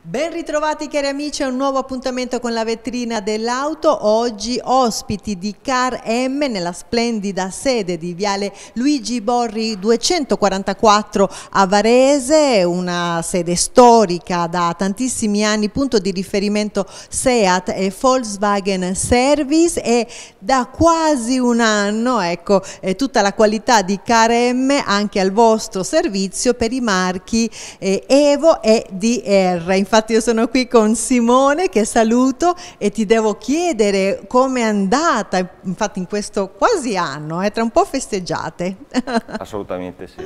Ben ritrovati cari amici a un nuovo appuntamento con la vetrina dell'auto, oggi ospiti di Car M nella splendida sede di Viale Luigi Borri 244 a Varese, una sede storica da tantissimi anni, punto di riferimento Seat e Volkswagen Service e da quasi un anno ecco, eh, tutta la qualità di Car M anche al vostro servizio per i marchi eh, Evo e DR infatti io sono qui con Simone che saluto e ti devo chiedere come è andata, infatti in questo quasi anno, eh, tra un po' festeggiate. Assolutamente sì.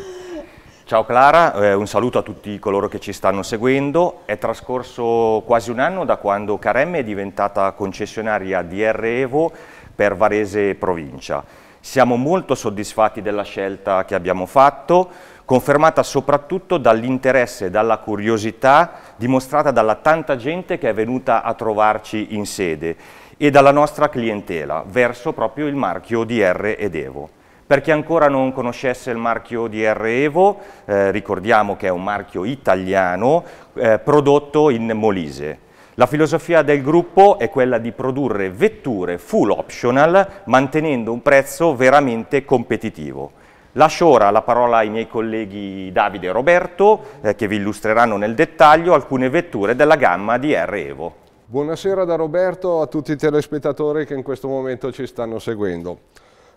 Ciao Clara, eh, un saluto a tutti coloro che ci stanno seguendo. È trascorso quasi un anno da quando Caremme è diventata concessionaria di R Evo per Varese Provincia. Siamo molto soddisfatti della scelta che abbiamo fatto, confermata soprattutto dall'interesse e dalla curiosità dimostrata dalla tanta gente che è venuta a trovarci in sede e dalla nostra clientela verso proprio il marchio DR ed Evo. Per chi ancora non conoscesse il marchio ODR Evo, eh, ricordiamo che è un marchio italiano eh, prodotto in Molise. La filosofia del gruppo è quella di produrre vetture full optional mantenendo un prezzo veramente competitivo. Lascio ora la parola ai miei colleghi Davide e Roberto eh, che vi illustreranno nel dettaglio alcune vetture della gamma di R Evo. Buonasera da Roberto a tutti i telespettatori che in questo momento ci stanno seguendo.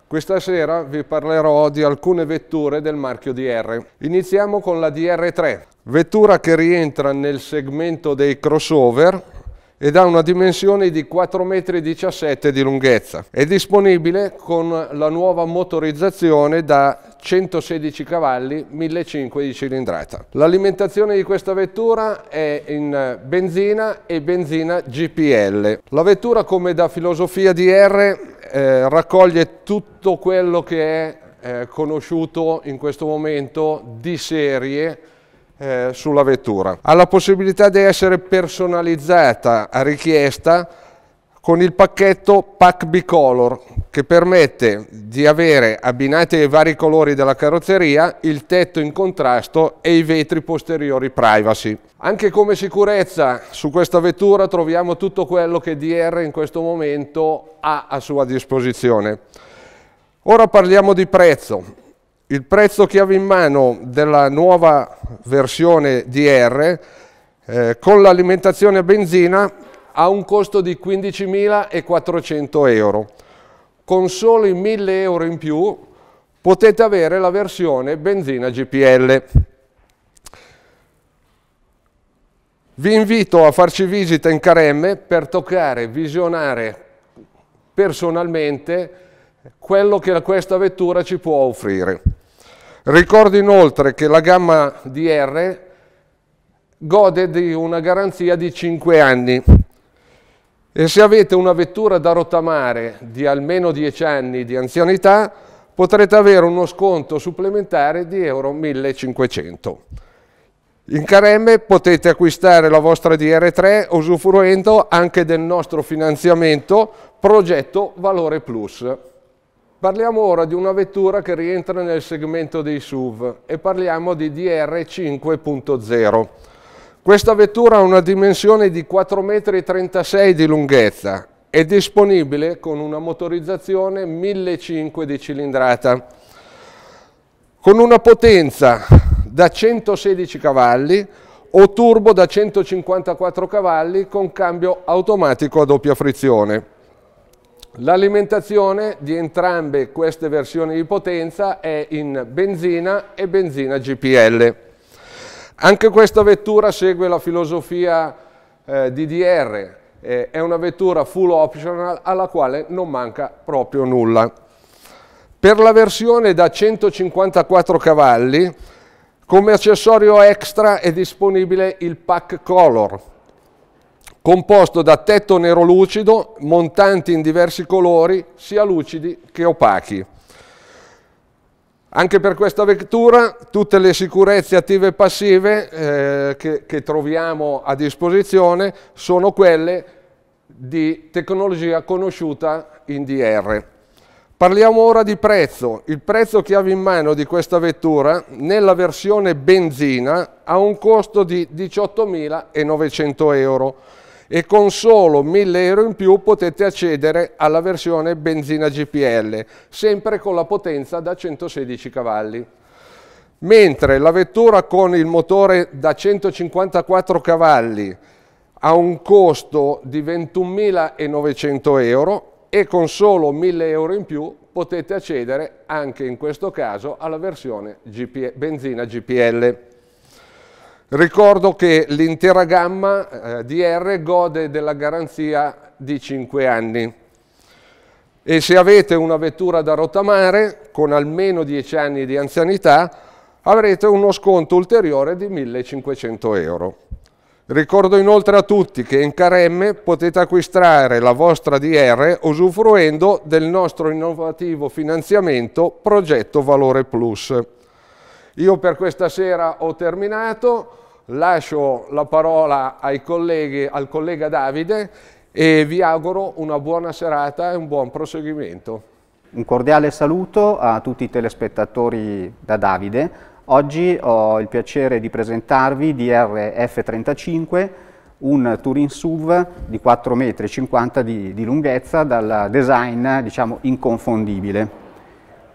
Questa sera vi parlerò di alcune vetture del marchio DR. Iniziamo con la DR3, vettura che rientra nel segmento dei crossover ed ha una dimensione di 4,17 m di lunghezza. È disponibile con la nuova motorizzazione da 116 cavalli, 1.500 di cilindrata. L'alimentazione di questa vettura è in benzina e benzina GPL. La vettura come da filosofia DR eh, raccoglie tutto quello che è eh, conosciuto in questo momento di serie eh, sulla vettura. Ha la possibilità di essere personalizzata a richiesta con il pacchetto Pack Bicolor che permette di avere abbinati ai vari colori della carrozzeria il tetto in contrasto e i vetri posteriori privacy. Anche come sicurezza su questa vettura troviamo tutto quello che DR in questo momento ha a sua disposizione. Ora parliamo di prezzo. Il prezzo che avevo in mano della nuova versione DR eh, con l'alimentazione a benzina ha un costo di 15.400 euro con soli 1000 euro in più potete avere la versione benzina GPL. Vi invito a farci visita in Caremme per toccare, visionare personalmente quello che questa vettura ci può offrire. Ricordo inoltre che la gamma DR gode di una garanzia di 5 anni e se avete una vettura da rottamare di almeno 10 anni di anzianità, potrete avere uno sconto supplementare di euro 1500. In Caremme potete acquistare la vostra DR3 usufruendo anche del nostro finanziamento progetto Valore Plus. Parliamo ora di una vettura che rientra nel segmento dei SUV e parliamo di DR 5.0. Questa vettura ha una dimensione di 4,36 m di lunghezza, è disponibile con una motorizzazione 1500 di cilindrata, con una potenza da 116 cavalli o turbo da 154 cavalli con cambio automatico a doppia frizione. L'alimentazione di entrambe queste versioni di potenza è in benzina e benzina GPL. Anche questa vettura segue la filosofia eh, DDR, eh, è una vettura full optional alla quale non manca proprio nulla. Per la versione da 154 cavalli, come accessorio extra è disponibile il pack color, composto da tetto nero lucido, montanti in diversi colori, sia lucidi che opachi. Anche per questa vettura tutte le sicurezze attive e passive eh, che, che troviamo a disposizione sono quelle di tecnologia conosciuta in DR. Parliamo ora di prezzo. Il prezzo che avevo in mano di questa vettura nella versione benzina ha un costo di 18.900 euro e con solo 1000 euro in più potete accedere alla versione benzina GPL, sempre con la potenza da 116 cavalli. Mentre la vettura con il motore da 154 cavalli ha un costo di 21.900 euro e con solo 1.000 euro in più potete accedere anche in questo caso alla versione GP benzina GPL. Ricordo che l'intera gamma eh, DR gode della garanzia di 5 anni e se avete una vettura da rottamare con almeno 10 anni di anzianità avrete uno sconto ulteriore di 1500 euro. Ricordo inoltre a tutti che in Caremme potete acquistare la vostra DR usufruendo del nostro innovativo finanziamento Progetto Valore Plus. Io per questa sera ho terminato, lascio la parola colleghi, al collega Davide e vi auguro una buona serata e un buon proseguimento. Un cordiale saluto a tutti i telespettatori da Davide. Oggi ho il piacere di presentarvi DRF35, un Touring SUV di 4,50 m di, di lunghezza dal design diciamo inconfondibile.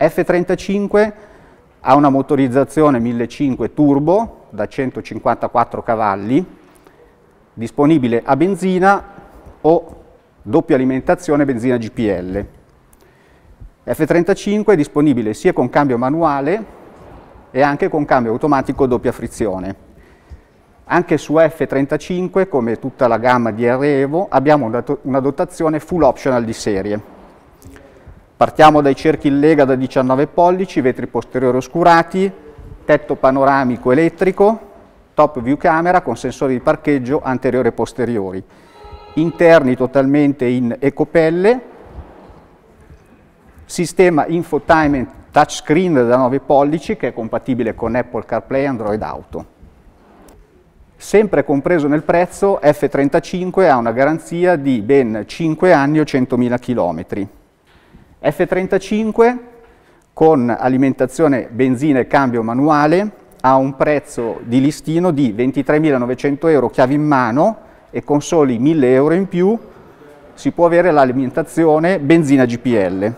F35 ha una motorizzazione 1500 turbo da 154 cavalli, disponibile a benzina o doppia alimentazione benzina GPL. F35 è disponibile sia con cambio manuale e anche con cambio automatico doppia frizione. Anche su F35, come tutta la gamma di Evo, abbiamo una dotazione full optional di serie. Partiamo dai cerchi in lega da 19 pollici, vetri posteriori oscurati, tetto panoramico elettrico, top view camera con sensori di parcheggio anteriore e posteriori. Interni totalmente in ecopelle, sistema infotainment touchscreen da 9 pollici che è compatibile con Apple CarPlay e Android Auto. Sempre compreso nel prezzo, F35 ha una garanzia di ben 5 anni o 100.000 km. F35 con alimentazione benzina e cambio manuale ha un prezzo di listino di 23.900 euro chiavi in mano e con soli 1.000 euro in più si può avere l'alimentazione benzina GPL.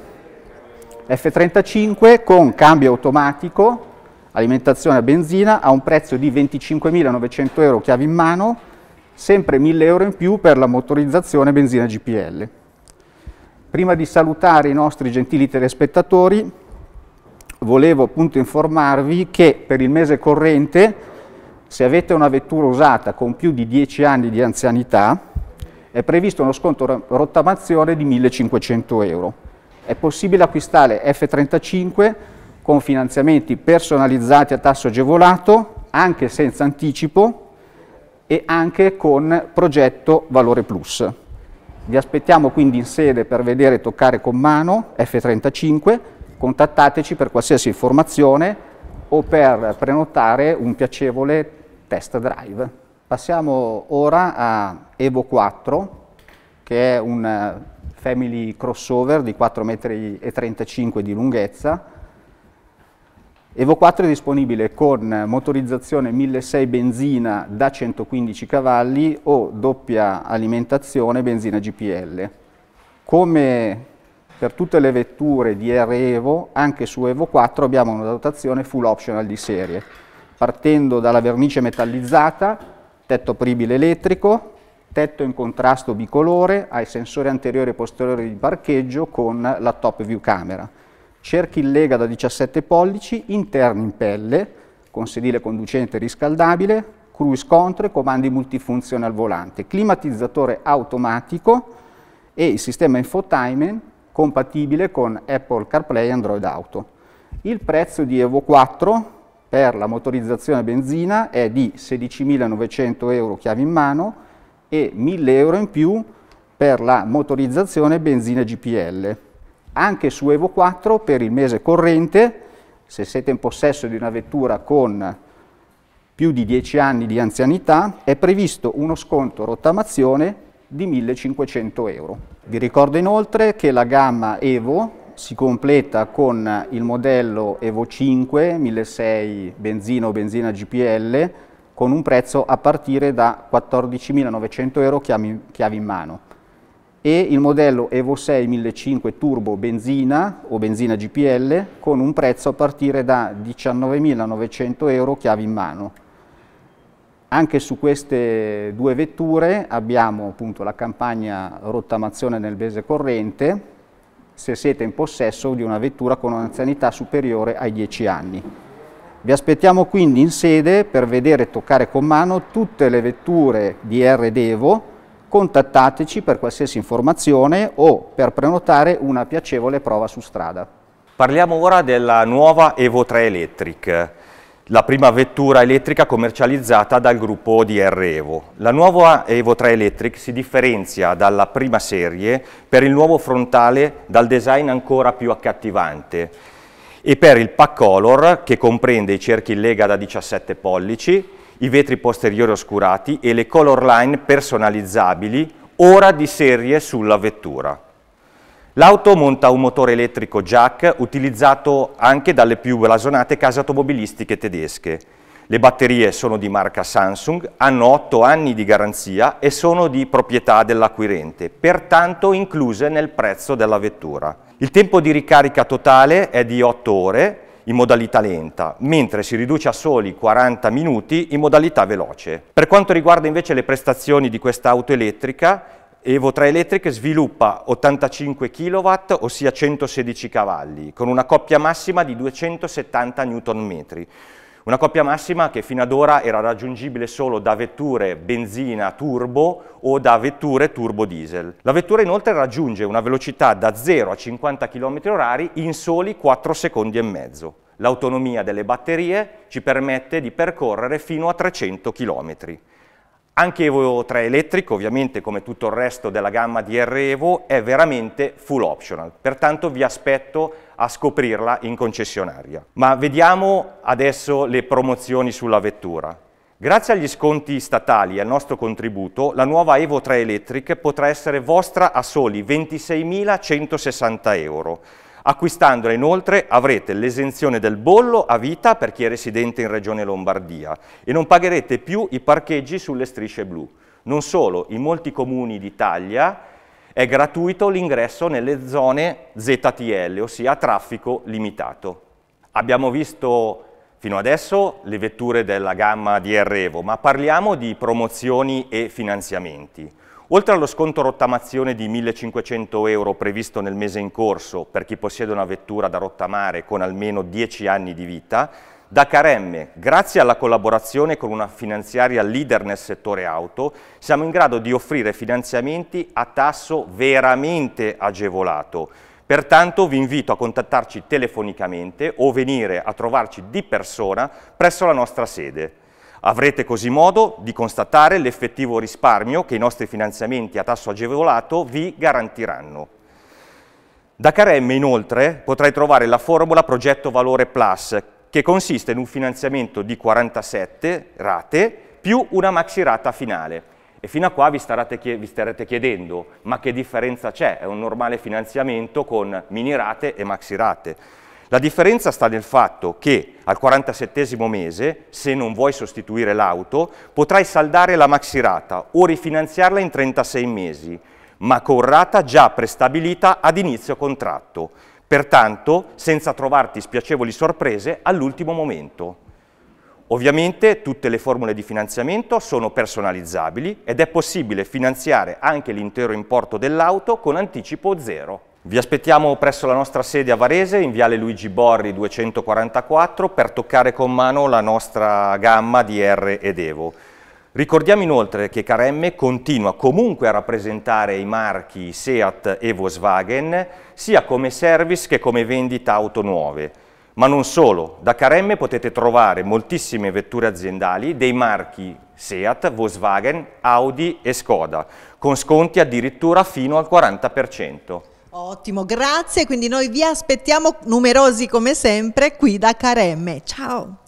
F35 con cambio automatico, alimentazione a benzina, ha un prezzo di 25.900 euro chiavi in mano, sempre 1.000 euro in più per la motorizzazione benzina GPL. Prima di salutare i nostri gentili telespettatori, volevo appunto informarvi che per il mese corrente, se avete una vettura usata con più di 10 anni di anzianità, è previsto uno sconto rottamazione di 1.500 euro. È possibile acquistare F35 con finanziamenti personalizzati a tasso agevolato, anche senza anticipo e anche con progetto Valore Plus. Vi aspettiamo quindi in sede per vedere e toccare con mano F35, contattateci per qualsiasi informazione o per prenotare un piacevole test drive. Passiamo ora a Evo 4, che è un eh, family crossover di 4,35 m di lunghezza, Evo 4 è disponibile con motorizzazione 1.6 benzina da 115 cavalli o doppia alimentazione benzina GPL. Come per tutte le vetture di R Evo, anche su Evo 4 abbiamo una dotazione full optional di serie, partendo dalla vernice metallizzata, tetto apribile elettrico, tetto in contrasto bicolore, ai sensori anteriori e posteriori di parcheggio con la top view camera cerchi in lega da 17 pollici, interni in pelle, con sedile conducente riscaldabile, cruise control e comandi multifunzione al volante, climatizzatore automatico e il sistema infotainment compatibile con Apple CarPlay e Android Auto. Il prezzo di Evo 4 per la motorizzazione benzina è di 16.900 euro chiave in mano e 1.000 euro in più per la motorizzazione benzina GPL. Anche su Evo 4 per il mese corrente, se siete in possesso di una vettura con più di 10 anni di anzianità, è previsto uno sconto rottamazione di 1500 euro. Vi ricordo inoltre che la gamma Evo si completa con il modello Evo 5 1.6 benzina o benzina GPL con un prezzo a partire da 14.900 euro chiavi in mano e il modello Evo 6 1500 turbo benzina o benzina GPL con un prezzo a partire da 19.900 euro chiavi in mano. Anche su queste due vetture abbiamo appunto la campagna rottamazione nel bese corrente se siete in possesso di una vettura con un'anzianità superiore ai 10 anni. Vi aspettiamo quindi in sede per vedere e toccare con mano tutte le vetture di R Devo contattateci per qualsiasi informazione o per prenotare una piacevole prova su strada. Parliamo ora della nuova Evo 3 Electric, la prima vettura elettrica commercializzata dal gruppo DR Evo. La nuova Evo 3 Electric si differenzia dalla prima serie per il nuovo frontale dal design ancora più accattivante e per il pack color che comprende i cerchi in lega da 17 pollici i vetri posteriori oscurati e le color line personalizzabili, ora di serie sulla vettura. L'auto monta un motore elettrico jack utilizzato anche dalle più blasonate case automobilistiche tedesche. Le batterie sono di marca Samsung, hanno 8 anni di garanzia e sono di proprietà dell'acquirente, pertanto incluse nel prezzo della vettura. Il tempo di ricarica totale è di 8 ore in modalità lenta, mentre si riduce a soli 40 minuti in modalità veloce. Per quanto riguarda invece le prestazioni di questa auto elettrica, Evo 3 Electric sviluppa 85 kW, ossia 116 cavalli, con una coppia massima di 270 Nm, una coppia massima che fino ad ora era raggiungibile solo da vetture benzina turbo o da vetture turbo diesel. La vettura inoltre raggiunge una velocità da 0 a 50 km h in soli 4 secondi e mezzo. L'autonomia delle batterie ci permette di percorrere fino a 300 km. Anche Evo 3 elettrico, ovviamente come tutto il resto della gamma di R-Evo, è veramente full optional, pertanto vi aspetto a scoprirla in concessionaria. Ma vediamo adesso le promozioni sulla vettura. Grazie agli sconti statali e al nostro contributo, la nuova Evo 3 Electric potrà essere vostra a soli 26.160 euro. Acquistandola inoltre avrete l'esenzione del bollo a vita per chi è residente in Regione Lombardia e non pagherete più i parcheggi sulle strisce blu. Non solo, in molti comuni d'Italia è gratuito l'ingresso nelle zone ZTL, ossia traffico limitato. Abbiamo visto fino adesso le vetture della gamma di Errevo, ma parliamo di promozioni e finanziamenti. Oltre allo sconto rottamazione di 1.500 euro previsto nel mese in corso per chi possiede una vettura da rottamare con almeno 10 anni di vita, da Caremme, grazie alla collaborazione con una finanziaria leader nel settore auto, siamo in grado di offrire finanziamenti a tasso veramente agevolato. Pertanto vi invito a contattarci telefonicamente o venire a trovarci di persona presso la nostra sede. Avrete così modo di constatare l'effettivo risparmio che i nostri finanziamenti a tasso agevolato vi garantiranno. Da Caremme inoltre potrai trovare la formula Progetto Valore Plus che consiste in un finanziamento di 47 rate più una maxi rata finale. E fino a qua vi, vi starete chiedendo ma che differenza c'è? È un normale finanziamento con mini rate e maxi rate. La differenza sta nel fatto che al 47 mese, se non vuoi sostituire l'auto, potrai saldare la maxirata o rifinanziarla in 36 mesi, ma con rata già prestabilita ad inizio contratto, pertanto senza trovarti spiacevoli sorprese all'ultimo momento. Ovviamente tutte le formule di finanziamento sono personalizzabili ed è possibile finanziare anche l'intero importo dell'auto con anticipo zero. Vi aspettiamo presso la nostra sede a Varese, in Viale Luigi Borri 244, per toccare con mano la nostra gamma di R ed Evo. Ricordiamo inoltre che Caremme continua comunque a rappresentare i marchi Seat e Volkswagen, sia come service che come vendita auto nuove. Ma non solo, da Caremme potete trovare moltissime vetture aziendali dei marchi Seat, Volkswagen, Audi e Skoda, con sconti addirittura fino al 40%. Ottimo, grazie. Quindi noi vi aspettiamo numerosi come sempre qui da Caremme. Ciao.